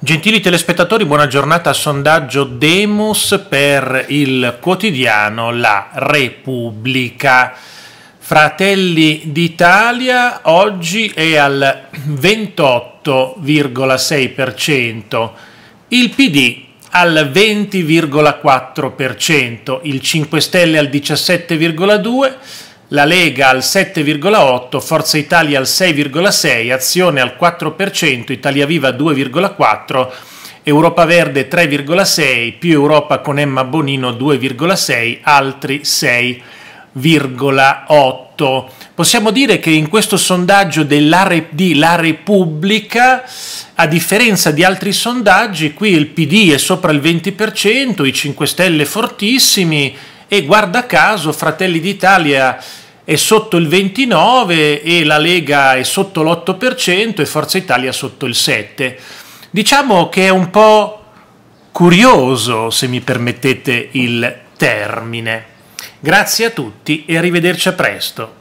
Gentili telespettatori, buona giornata sondaggio Demos per il quotidiano La Repubblica. Fratelli d'Italia oggi è al 28,6%, il PD al 20,4%, il 5 Stelle al 17,2%, la Lega al 7,8%, Forza Italia al 6,6%, Azione al 4%, Italia Viva 2,4%, Europa Verde 3,6%, più Europa con Emma Bonino 2,6%, altri 6,8%. Possiamo dire che in questo sondaggio di La Repubblica, a differenza di altri sondaggi, qui il PD è sopra il 20%, i 5 Stelle fortissimi, e guarda caso Fratelli d'Italia è sotto il 29 e la Lega è sotto l'8% e Forza Italia sotto il 7%. Diciamo che è un po' curioso, se mi permettete il termine. Grazie a tutti e arrivederci a presto.